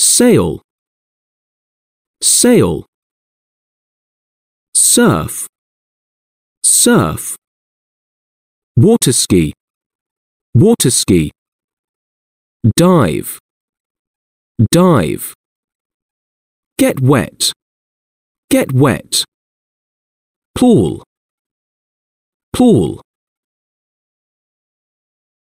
sail, sail, surf, surf, water ski, water ski, dive, dive, get wet, get wet, pool, pool.